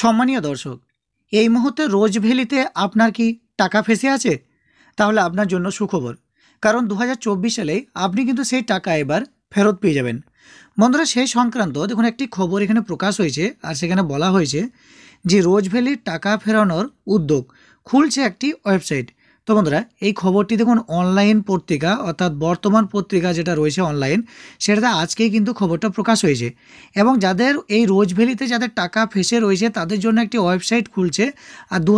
সম্মানীয় দর্শক এই মুহূর্তে রোজ ভ্যালিতে আপনার কি টাকা ফেসে আছে তাহলে আপনার জন্য সুখবর কারণ দু সালে আপনি কিন্তু সেই টাকা এবার ফেরত পেয়ে যাবেন বন্ধুরা সেই সংক্রান্ত দেখুন একটি খবর এখানে প্রকাশ হয়েছে আর সেখানে বলা হয়েছে যে রোজ ভ্যালির টাকা ফেরানোর উদ্যোগ খুলছে একটি ওয়েবসাইট তো বন্ধুরা এই খবরটি দেখুন অনলাইন পত্রিকা অর্থাৎ বর্তমান পত্রিকা যেটা রয়েছে অনলাইন সেটাতে আজকেই কিন্তু খবরটা প্রকাশ হয়েছে এবং যাদের এই রোজ ভ্যালিতে যাদের টাকা ফেসে রয়েছে তাদের জন্য একটি ওয়েবসাইট খুলছে আর দু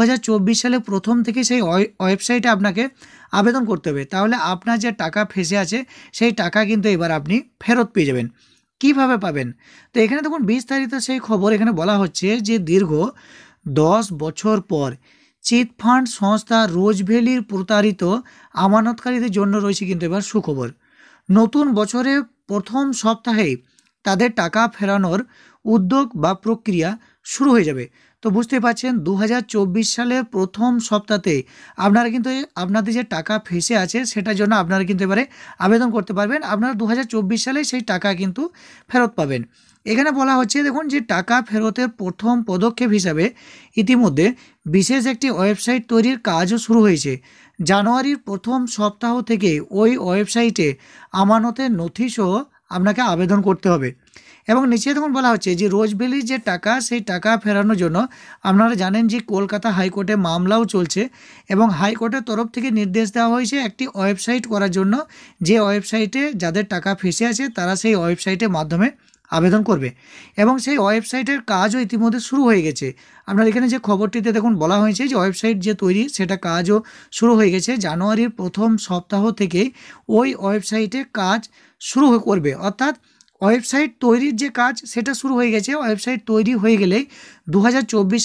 সালে প্রথম থেকে সেই ওয়েবসাইটে আপনাকে আবেদন করতে হবে তাহলে আপনার যে টাকা ফেসে আছে সেই টাকা কিন্তু এবার আপনি ফেরত পেয়ে যাবেন কিভাবে পাবেন তো এখানে দেখুন বিস্তারিত সেই খবর এখানে বলা হচ্ছে যে দীর্ঘ দশ বছর পর চিটফান্ড সংস্থা রোজভ্যালির প্রতারিত আমানতকারীদের জন্য রয়েছে কিন্তু এবার সুখবর নতুন বছরে প্রথম সপ্তাহে তাদের টাকা ফেরানোর উদ্যোগ বা প্রক্রিয়া শুরু হয়ে যাবে তো বুঝতে পারছেন দু সালের প্রথম সপ্তাহে আপনারা কিন্তু আপনাদের যে টাকা ফেসে আছে সেটার জন্য আপনারা কিন্তু এবারে আবেদন করতে পারবেন আপনারা দু সালে সেই টাকা কিন্তু ফেরত পাবেন এখানে বলা হচ্ছে দেখুন যে টাকা ফেরতের প্রথম পদক্ষেপ হিসাবে ইতিমধ্যে বিশেষ একটি ওয়েবসাইট তৈরির কাজও শুরু হয়েছে জানুয়ারির প্রথম সপ্তাহ থেকে ওই ওয়েবসাইটে আমানতের নথিসহ আপনাকে আবেদন করতে হবে এবং নিচে তখন বলা হচ্ছে যে রোজবেলির যে টাকা সেই টাকা ফেরানোর জন্য আপনারা জানেন যে কলকাতা হাইকোর্টে মামলাও চলছে এবং হাইকোর্টের তরফ থেকে নির্দেশ দেওয়া হয়েছে একটি ওয়েবসাইট করার জন্য যে ওয়েবসাইটে যাদের টাকা ফেসে আছে তারা সেই ওয়েবসাইটের মাধ্যমে আবেদন করবে এবং সেই ওয়েবসাইটের কাজও ইতিমধ্যে শুরু হয়ে গেছে আপনার এখানে যে খবরটিতে দেখুন বলা হয়েছে যে ওয়েবসাইট যে তৈরি সেটা কাজও শুরু হয়ে গেছে জানুয়ারির প্রথম সপ্তাহ থেকে ওই ওয়েবসাইটে কাজ শুরু করবে অর্থাৎ ওয়েবসাইট তৈরির যে কাজ সেটা শুরু হয়ে গেছে ওয়েবসাইট তৈরি হয়ে গেলে দু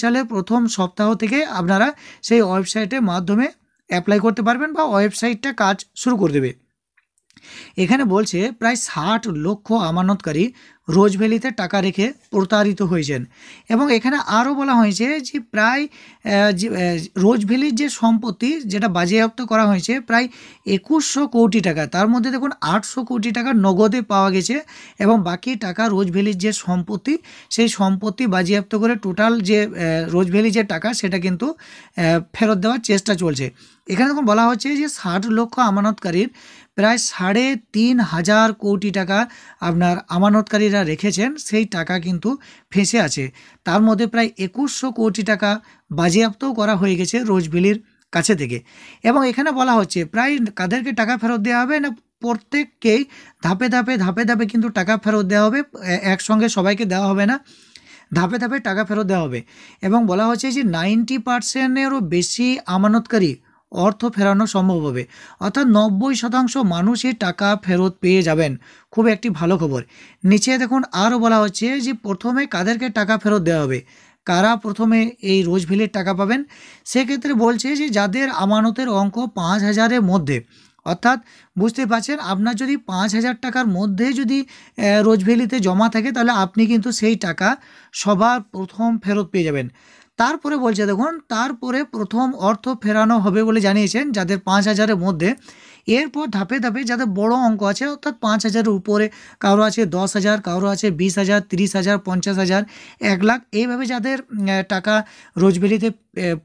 সালের প্রথম সপ্তাহ থেকে আপনারা সেই ওয়েবসাইটের মাধ্যমে অ্যাপ্লাই করতে পারবেন বা ওয়েবসাইটটা কাজ শুরু করে দেবে এখানে বলছে প্রায় ষাট লক্ষ আমানতকারী রোজভ্যালিতে টাকা রেখে প্রতারিত হয়েছেন এবং এখানে আরও বলা হয়েছে যে প্রায় রোজভ্যালির যে সম্পত্তি যেটা বাজেয়াপ্ত করা হয়েছে প্রায় একুশশো কোটি টাকা তার মধ্যে দেখুন আটশো কোটি টাকা নগদে পাওয়া গেছে এবং বাকি টাকা রোজভ্যালির যে সম্পত্তি সেই সম্পত্তি বাজেয়াপ্ত করে টোটাল যে রোজভ্যালি যে টাকা সেটা কিন্তু ফেরত দেওয়ার চেষ্টা চলছে এখানে দেখুন বলা হচ্ছে যে ষাট লক্ষ আমানতকারীর প্রায় সাড়ে তিন হাজার কোটি টাকা আপনার আমানতকারীরা কর্মচারীরা রেখেছেন সেই টাকা কিন্তু ফেঁসে আছে তার মধ্যে প্রায় একুশশো কোটি টাকা বাজেয়াপ্তও করা হয়ে গেছে রোজবিলির কাছে থেকে এবং এখানে বলা হচ্ছে প্রায় কাদেরকে টাকা ফেরত দেওয়া হবে না প্রত্যেককেই ধাপে ধাপে ধাপে ধাপে কিন্তু টাকা ফেরত দেওয়া হবে একসঙ্গে সবাইকে দেওয়া হবে না ধাপে ধাপে টাকা ফেরত দেওয়া হবে এবং বলা হচ্ছে যে নাইনটি পার্সেন্টেরও বেশি আমানতকারী অর্থ ফেরানো সম্ভব হবে অর্থাৎ নব্বই শতাংশ মানুষই টাকা ফেরত পেয়ে যাবেন খুব একটি ভালো খবর নিচে দেখুন আরও বলা হচ্ছে যে প্রথমে কাদেরকে টাকা ফেরত দেওয়া হবে কারা প্রথমে এই রোজ ভিলের টাকা পাবেন সেক্ষেত্রে বলছে যে যাদের আমানতের অঙ্ক পাঁচ হাজারের মধ্যে অর্থাৎ বুঝতে পারছেন আপনার যদি পাঁচ হাজার টাকার মধ্যে যদি রোজভ্যালিতে জমা থাকে তাহলে আপনি কিন্তু সেই টাকা সবার প্রথম ফেরত পেয়ে যাবেন তারপরে বলছে দেখুন তারপরে প্রথম অর্থ ফেরানো হবে বলে জানিয়েছেন যাদের পাঁচ হাজারের মধ্যে এরপর ধাপে ধাপে যাদের বড় অঙ্ক আছে অর্থাৎ পাঁচ হাজারের উপরে কারো আছে দশ হাজার কারো আছে বিশ হাজার তিরিশ হাজার পঞ্চাশ হাজার এক লাখ এইভাবে যাদের টাকা রোজবেরিতে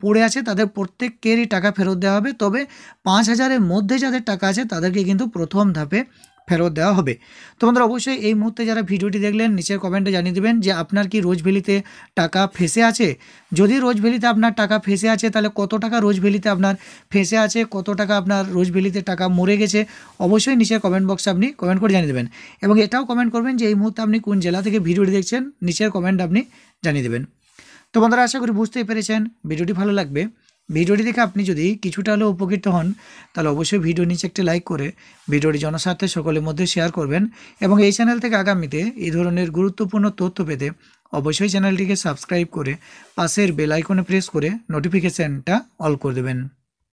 পড়ে আছে তাদের প্রত্যেককেরই টাকা ফেরত দেওয়া হবে তবে পাঁচ হাজারের মধ্যে যাদের টাকা আছে তাদেরকে কিন্তু প্রথম ধাপে ফেরত দেওয়া হবে তোমাদের অবশ্যই এই মুহূর্তে যারা ভিডিওটি দেখলেন নিচের কমেন্টে জানিয়ে দেবেন যে আপনার কি রোজ ভ্যালিতে টাকা ফেসে আছে যদি রোজ ভ্যালিতে আপনার টাকা ফেসে আছে তাহলে কত টাকা রোজ ভ্যালিতে আপনার ফেসে আছে কত টাকা আপনার রোজ ভ্যালিতে টাকা মরে গেছে অবশ্যই নিচের কমেন্ট বক্সে আপনি কমেন্ট করে জানিয়ে দেবেন এবং এটাও কমেন্ট করবেন যে এই মুহূর্তে আপনি কোন জেলা থেকে ভিডিওটি দেখছেন নিচের কমেন্ট আপনি জানিয়ে দেবেন তো আশা করি বুঝতেই পেরেছেন ভিডিওটি ভালো লাগবে ভিডিওটি দেখে আপনি যদি কিছুটা হলেও উপকৃত হন তাহলে অবশ্যই ভিডিও নিচে একটি লাইক করে ভিডিওটি জনস্বার্থে সকলের মধ্যে শেয়ার করবেন এবং এই চ্যানেল থেকে আগামীতে এই ধরনের গুরুত্বপূর্ণ তথ্য পেতে অবশ্যই চ্যানেলটিকে সাবস্ক্রাইব করে পাশের বেল আইকনে প্রেস করে নোটিফিকেশানটা অল করে দেবেন